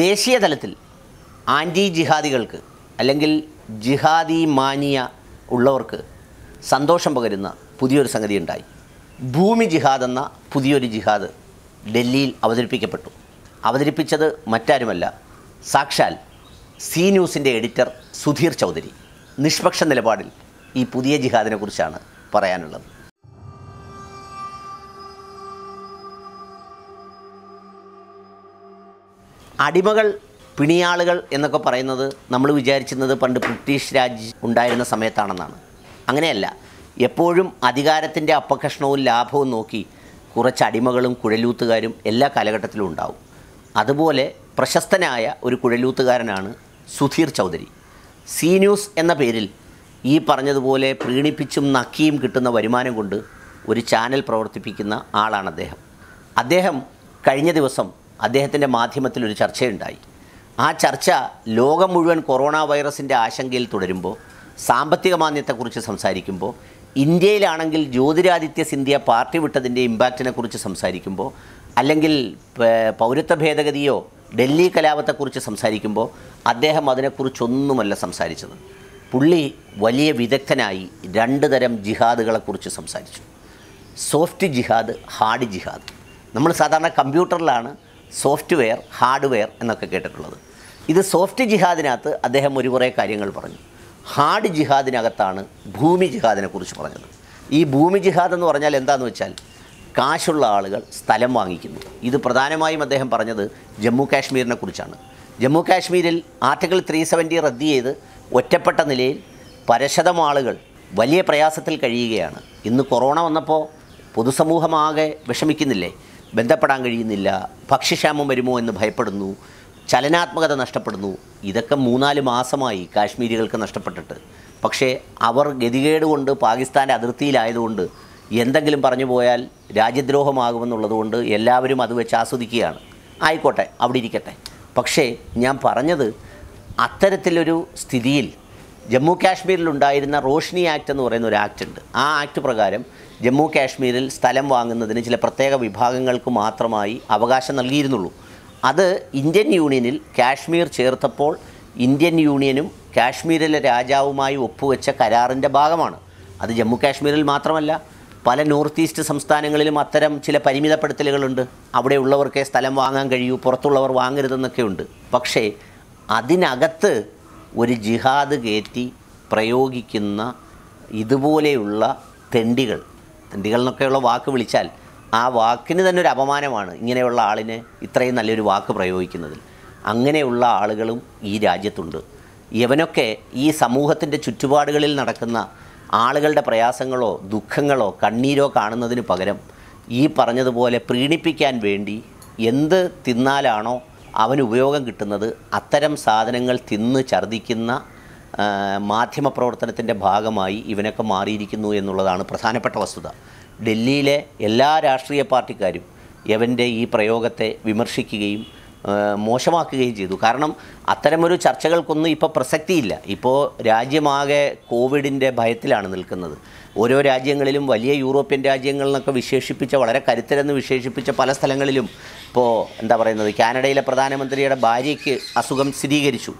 ദേശീയ തലത്തിൽ ആൻറ്റി ജിഹാദികൾക്ക് അല്ലെങ്കിൽ ജിഹാദി മാനിയ ഉള്ളവർക്ക് സന്തോഷം പകരുന്ന പുതിയൊരു സംഗതി ഉണ്ടായി ഭൂമി ജിഹാദ് എന്ന പുതിയൊരു ജിഹാദ് ഡൽഹിയിൽ അവതരിപ്പിക്കപ്പെട്ടു അവതരിപ്പിച്ചത് മറ്റാരുമല്ല സാക്ഷാൽ സി ന്യൂസിൻ്റെ എഡിറ്റർ സുധീർ ചൗധരി നിഷ്പക്ഷ നിലപാടിൽ ഈ പുതിയ ജിഹാദിനെക്കുറിച്ചാണ് പറയാനുള്ളത് അടിമകൾ പിണിയാളുകൾ എന്നൊക്കെ പറയുന്നത് നമ്മൾ വിചാരിച്ചിരുന്നത് പണ്ട് ബ്രിട്ടീഷ് രാജ്യം ഉണ്ടായിരുന്ന സമയത്താണെന്നാണ് അങ്ങനെയല്ല എപ്പോഴും അധികാരത്തിൻ്റെ അപ്പകഷ്ണവും ലാഭവും നോക്കി കുറച്ച് അടിമകളും കുഴലൂത്തുകാരും എല്ലാ കാലഘട്ടത്തിലും ഉണ്ടാവും അതുപോലെ പ്രശസ്തനായ ഒരു കുഴലൂത്തുകാരനാണ് സുധീർ ചൗധരി സി ന്യൂസ് എന്ന പേരിൽ ഈ പറഞ്ഞതുപോലെ പ്രീണിപ്പിച്ചും നക്കിയും കിട്ടുന്ന വരുമാനം കൊണ്ട് ഒരു ചാനൽ പ്രവർത്തിപ്പിക്കുന്ന ആളാണ് അദ്ദേഹം അദ്ദേഹം കഴിഞ്ഞ ദിവസം അദ്ദേഹത്തിൻ്റെ മാധ്യമത്തിൽ ഒരു ചർച്ചയുണ്ടായി ആ ചർച്ച ലോകം മുഴുവൻ കൊറോണ വൈറസിൻ്റെ ആശങ്കയിൽ തുടരുമ്പോൾ സാമ്പത്തിക മാന്യത്തെക്കുറിച്ച് സംസാരിക്കുമ്പോൾ ഇന്ത്യയിലാണെങ്കിൽ ജ്യോതിരാദിത്യ സിന്ധ്യ പാർട്ടി വിട്ടതിൻ്റെ ഇമ്പാക്റ്റിനെക്കുറിച്ച് സംസാരിക്കുമ്പോൾ അല്ലെങ്കിൽ പൗരത്വ ഭേദഗതിയോ ഡൽഹി കലാപത്തെക്കുറിച്ച് സംസാരിക്കുമ്പോൾ അദ്ദേഹം അതിനെക്കുറിച്ചൊന്നുമല്ല സംസാരിച്ചത് പുള്ളി വലിയ വിദഗ്ധനായി രണ്ട് തരം ജിഹാദുകളെക്കുറിച്ച് സംസാരിച്ചു സോഫ്റ്റ് ജിഹാദ് ഹാർഡ് ജിഹാദ് നമ്മൾ സാധാരണ കമ്പ്യൂട്ടറിലാണ് സോഫ്റ്റ്വെയർ ഹാർഡ്വെയർ എന്നൊക്കെ കേട്ടിട്ടുള്ളത് ഇത് സോഫ്റ്റ് ജിഹാദിനകത്ത് അദ്ദേഹം ഒരു കുറേ കാര്യങ്ങൾ പറഞ്ഞു ഹാർഡ് ജിഹാദിനകത്താണ് ഭൂമി ജിഹാദിനെ കുറിച്ച് പറഞ്ഞത് ഈ ഭൂമി ജിഹാദ് എന്ന് പറഞ്ഞാൽ എന്താണെന്ന് വെച്ചാൽ കാശുള്ള ആളുകൾ സ്ഥലം വാങ്ങിക്കുന്നു ഇത് പ്രധാനമായും അദ്ദേഹം പറഞ്ഞത് ജമ്മു കാശ്മീരിനെ കുറിച്ചാണ് ജമ്മു കാശ്മീരിൽ ആർട്ടിക്കിൾ ത്രീ സെവൻറ്റി റദ്ദ് ചെയ്ത് ഒറ്റപ്പെട്ട നിലയിൽ പരശതം ആളുകൾ വലിയ പ്രയാസത്തിൽ കഴിയുകയാണ് ഇന്ന് കൊറോണ വന്നപ്പോൾ പൊതുസമൂഹമാകെ വിഷമിക്കുന്നില്ലേ ബന്ധപ്പെടാൻ കഴിയുന്നില്ല ഭക്ഷ്യക്ഷാമം വരുമോ എന്ന് ഭയപ്പെടുന്നു ചലനാത്മകത നഷ്ടപ്പെടുന്നു ഇതൊക്കെ മൂന്നാല് മാസമായി കാശ്മീരികൾക്ക് നഷ്ടപ്പെട്ടിട്ട് പക്ഷേ അവർ ഗതികേട് കൊണ്ട് പാകിസ്ഥാൻ്റെ അതിർത്തിയിലായതുകൊണ്ട് എന്തെങ്കിലും പറഞ്ഞു പോയാൽ രാജ്യദ്രോഹമാകുമെന്നുള്ളതുകൊണ്ട് എല്ലാവരും അത് വെച്ച് ആസ്വദിക്കുകയാണ് ആയിക്കോട്ടെ അവിടെ ഇരിക്കട്ടെ പക്ഷേ ഞാൻ പറഞ്ഞത് അത്തരത്തിലൊരു സ്ഥിതിയിൽ ജമ്മു കാശ്മീരിലുണ്ടായിരുന്ന റോഷ്നി ആക്ട് എന്ന് പറയുന്ന ഒരു ആക്ട് ഉണ്ട് ആ ആക്ട് പ്രകാരം ജമ്മു കാശ്മീരിൽ സ്ഥലം വാങ്ങുന്നതിന് ചില പ്രത്യേക വിഭാഗങ്ങൾക്ക് മാത്രമായി അവകാശം നൽകിയിരുന്നുള്ളൂ അത് ഇന്ത്യൻ യൂണിയനിൽ കാശ്മീർ ചേർത്തപ്പോൾ ഇന്ത്യൻ യൂണിയനും കാശ്മീരിലെ രാജാവുമായി ഒപ്പുവെച്ച കരാറിൻ്റെ ഭാഗമാണ് അത് ജമ്മു കാശ്മീരിൽ മാത്രമല്ല പല നോർത്ത് ഈസ്റ്റ് സംസ്ഥാനങ്ങളിലും അത്തരം ചില പരിമിതപ്പെടുത്തലുകളുണ്ട് അവിടെയുള്ളവർക്കേ സ്ഥലം വാങ്ങാൻ കഴിയൂ പുറത്തുള്ളവർ വാങ്ങരുതെന്നൊക്കെ ഉണ്ട് പക്ഷേ അതിനകത്ത് ഒരു ജിഹാദ് കയറ്റി പ്രയോഗിക്കുന്ന ഇതുപോലെയുള്ള തെണ്ടികൾ തെണ്ടികൾ എന്നൊക്കെയുള്ള വാക്ക് വിളിച്ചാൽ ആ വാക്കിന് തന്നെ ഒരു അപമാനമാണ് ഇങ്ങനെയുള്ള ആളിന് ഇത്രയും നല്ലൊരു വാക്ക് പ്രയോഗിക്കുന്നതിൽ അങ്ങനെയുള്ള ആളുകളും ഈ രാജ്യത്തുണ്ട് ഇവനൊക്കെ ഈ സമൂഹത്തിൻ്റെ ചുറ്റുപാടുകളിൽ നടക്കുന്ന ആളുകളുടെ പ്രയാസങ്ങളോ ദുഃഖങ്ങളോ കണ്ണീരോ കാണുന്നതിന് പകരം ഈ പറഞ്ഞതുപോലെ പ്രീണിപ്പിക്കാൻ വേണ്ടി എന്ത് തിന്നാലാണോ അവന് ഉപയോഗം കിട്ടുന്നത് അത്തരം സാധനങ്ങൾ തിന്ന് ഛർദ്ദിക്കുന്ന മാധ്യമപ്രവർത്തനത്തിൻ്റെ ഭാഗമായി ഇവനൊക്കെ മാറിയിരിക്കുന്നു എന്നുള്ളതാണ് പ്രധാനപ്പെട്ട വസ്തുത ഡൽഹിയിലെ എല്ലാ രാഷ്ട്രീയ പാർട്ടിക്കാരും യവൻ്റെ ഈ പ്രയോഗത്തെ വിമർശിക്കുകയും മോശമാക്കുകയും ചെയ്തു കാരണം അത്തരമൊരു ചർച്ചകൾക്കൊന്നും ഇപ്പോൾ പ്രസക്തിയില്ല ഇപ്പോൾ രാജ്യമാകെ കോവിഡിൻ്റെ ഭയത്തിലാണ് നിൽക്കുന്നത് ഓരോ രാജ്യങ്ങളിലും വലിയ യൂറോപ്യൻ രാജ്യങ്ങളിലൊക്കെ വിശേഷിപ്പിച്ച വളരെ കരുത്തരെന്ന് വിശേഷിപ്പിച്ച പല സ്ഥലങ്ങളിലും ഇപ്പോൾ എന്താ പറയുന്നത് കാനഡയിലെ പ്രധാനമന്ത്രിയുടെ ഭാര്യയ്ക്ക് അസുഖം സ്ഥിരീകരിച്ചു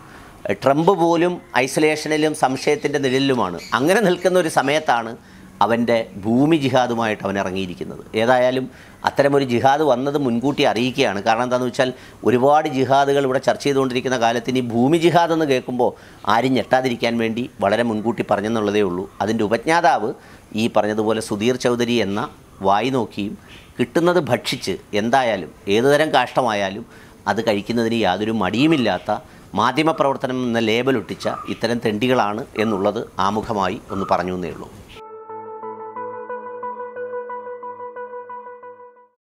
ട്രംപ് പോലും ഐസൊലേഷനിലും സംശയത്തിൻ്റെ നിഴലിലുമാണ് അങ്ങനെ നിൽക്കുന്ന ഒരു സമയത്താണ് അവൻ്റെ ഭൂമി ജിഹാദുമായിട്ട് അവൻ ഇറങ്ങിയിരിക്കുന്നത് ഏതായാലും അത്തരമൊരു ജിഹാദ് വന്നത് മുൻകൂട്ടി അറിയിക്കുകയാണ് കാരണം എന്താണെന്ന് വെച്ചാൽ ഒരുപാട് ജിഹാദുകൾ ഇവിടെ ചർച്ച ചെയ്തുകൊണ്ടിരിക്കുന്ന കാലത്തിന് ഈ ഭൂമി ജിഹാദ് എന്ന് കേൾക്കുമ്പോൾ ആരും ഞെട്ടാതിരിക്കാൻ വേണ്ടി വളരെ മുൻകൂട്ടി പറഞ്ഞെന്നുള്ളതേ ഉള്ളൂ അതിൻ്റെ ഉപജ്ഞാതാവ് ഈ പറഞ്ഞതുപോലെ സുധീർ ചൗധരി എന്ന വായി നോക്കിയും കിട്ടുന്നത് ഭക്ഷിച്ച് എന്തായാലും ഏതുതരം കാഷ്ടമായാലും അത് കഴിക്കുന്നതിന് യാതൊരു മടിയുമില്ലാത്ത മാധ്യമപ്രവർത്തനം എന്ന ലേബലൊട്ടിച്ച ഇത്തരം തെണ്ടികളാണ് എന്നുള്ളത് ആമുഖമായി ഒന്ന് പറഞ്ഞു എന്നേ ഉള്ളൂ